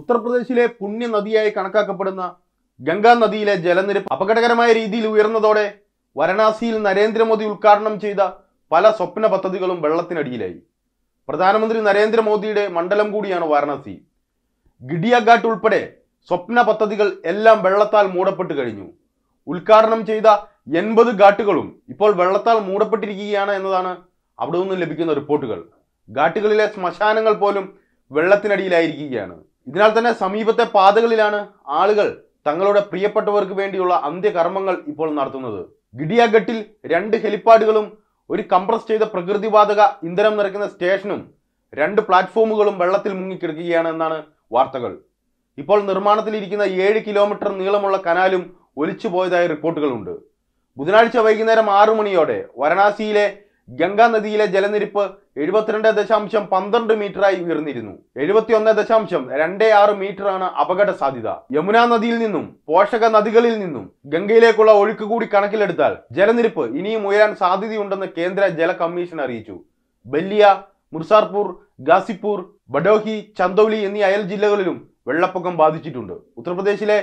ഉത്തർപ്രദേശിലെ പുണ്യനദിയായി കണക്കാക്കപ്പെടുന്ന ഗംഗാ നദിയിലെ ജലനിരപ്പ് അപകടകരമായ രീതിയിൽ ഉയർന്നതോടെ വാരണാസിയിൽ നരേന്ദ്രമോദി ഉദ്ഘാടനം ചെയ്ത പല സ്വപ്ന പദ്ധതികളും വെള്ളത്തിനടിയിലായി പ്രധാനമന്ത്രി നരേന്ദ്രമോദിയുടെ മണ്ഡലം കൂടിയാണ് വാരണാസി ഗിഡിയാഘാട്ട് ഉൾപ്പെടെ സ്വപ്ന പദ്ധതികൾ എല്ലാം വെള്ളത്താൽ മൂടപ്പെട്ട് കഴിഞ്ഞു ഉദ്ഘാടനം ചെയ്ത എൺപത് ഘാട്ടുകളും ഇപ്പോൾ വെള്ളത്താൽ മൂടപ്പെട്ടിരിക്കുകയാണ് എന്നതാണ് അവിടെ നിന്നും ലഭിക്കുന്ന റിപ്പോർട്ടുകൾ ഘാട്ടുകളിലെ ശ്മശാനങ്ങൾ പോലും വെള്ളത്തിനടിയിലായിരിക്കുകയാണ് ഇതിനാൽ തന്നെ സമീപത്തെ പാതകളിലാണ് ആളുകൾ തങ്ങളുടെ പ്രിയപ്പെട്ടവർക്ക് വേണ്ടിയുള്ള അന്ത്യകർമ്മങ്ങൾ ഇപ്പോൾ നടത്തുന്നത് ഗിഡിയാഘട്ടിൽ രണ്ട് ഹെലിപ്പാഡുകളും ഒരു കംപ്രസ് ചെയ്ത പ്രകൃതിവാതക ഇന്ധനം നിറയ്ക്കുന്ന സ്റ്റേഷനും രണ്ട് പ്ലാറ്റ്ഫോമുകളും വെള്ളത്തിൽ മുങ്ങിക്കിടക്കുകയാണ് എന്നാണ് വാർത്തകൾ ഇപ്പോൾ നിർമ്മാണത്തിലിരിക്കുന്ന ഏഴ് കിലോമീറ്റർ നീളമുള്ള കനാലും ഒലിച്ചു പോയതായി റിപ്പോർട്ടുകളുണ്ട് ബുധനാഴ്ച വൈകുന്നേരം ആറു മണിയോടെ വാരണാസിയിലെ ഗംഗാ നദിയിലെ ജലനിരപ്പ് എഴുപത്തിരണ്ട് ദശാംശം പന്ത്രണ്ട് മീറ്ററായി ഉയർന്നിരുന്നു എഴുപത്തിയൊന്ന് ദശാംശം രണ്ട് ആറ് മീറ്ററാണ് അപകട സാധ്യത യമുനാ നദിയിൽ നിന്നും പോഷക നദികളിൽ നിന്നും ഗംഗയിലേക്കുള്ള ഒഴുക്ക് കൂടി കണക്കിലെടുത്താൽ ജലനിരപ്പ് ഇനിയും ഉയരാൻ സാധ്യതയുണ്ടെന്ന് കേന്ദ്ര ജല കമ്മീഷൻ അറിയിച്ചു ബല്ലിയ മുർസാർപൂർ ഗാസിപ്പൂർ ബഡോഹി ചന്ദൌലി എന്നീ അയൽ ജില്ലകളിലും വെള്ളപ്പൊക്കം ബാധിച്ചിട്ടുണ്ട് ഉത്തർപ്രദേശിലെ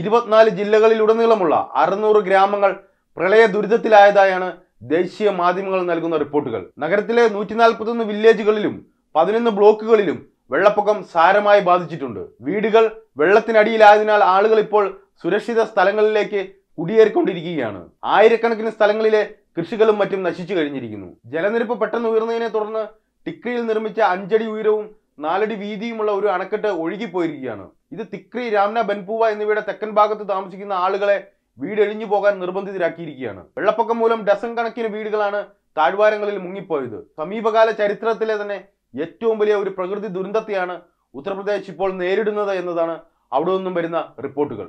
ഇരുപത്തിനാല് ജില്ലകളിലുടനീളമുള്ള അറുന്നൂറ് ഗ്രാമങ്ങൾ പ്രളയ ദുരിതത്തിലായതായാണ് ദേശീയ മാധ്യമങ്ങൾ നൽകുന്ന റിപ്പോർട്ടുകൾ നഗരത്തിലെ നൂറ്റി നാൽപ്പത്തൊന്ന് വില്ലേജുകളിലും പതിനൊന്ന് ബ്ലോക്കുകളിലും വെള്ളപ്പൊക്കം സാരമായി ബാധിച്ചിട്ടുണ്ട് വീടുകൾ വെള്ളത്തിനടിയിലായതിനാൽ ആളുകൾ ഇപ്പോൾ സുരക്ഷിത സ്ഥലങ്ങളിലേക്ക് കുടിയേറിക്കൊണ്ടിരിക്കുകയാണ് ആയിരക്കണക്കിന് സ്ഥലങ്ങളിലെ കൃഷികളും മറ്റും നശിച്ചു കഴിഞ്ഞിരിക്കുന്നു ജലനിരപ്പ് പെട്ടെന്ന് ഉയർന്നതിനെ തുടർന്ന് ടിക്രിയിൽ നിർമ്മിച്ച അഞ്ചടി ഉയരവും നാലടി വീതിയുമുള്ള ഒരു അണക്കെട്ട് ഒഴുകിപ്പോയിരിക്കുകയാണ് ഇത് തിക്രി രാംന ബൻപൂവ എന്നിവയുടെ തെക്കൻ ഭാഗത്ത് താമസിക്കുന്ന ആളുകളെ വീടിഴിഞ്ഞു പോകാൻ നിർബന്ധിതരാക്കിയിരിക്കുകയാണ് വെള്ളപ്പൊക്കം മൂലം ഡസൺ കണക്കിന് വീടുകളാണ് താഴ്വാരങ്ങളിൽ മുങ്ങിപ്പോയത് സമീപകാല ചരിത്രത്തിലെ തന്നെ ഏറ്റവും വലിയ ഒരു പ്രകൃതി ദുരന്തത്തെയാണ് ഉത്തർപ്രദേശ് ഇപ്പോൾ നേരിടുന്നത് എന്നതാണ് അവിടെ നിന്നും വരുന്ന റിപ്പോർട്ടുകൾ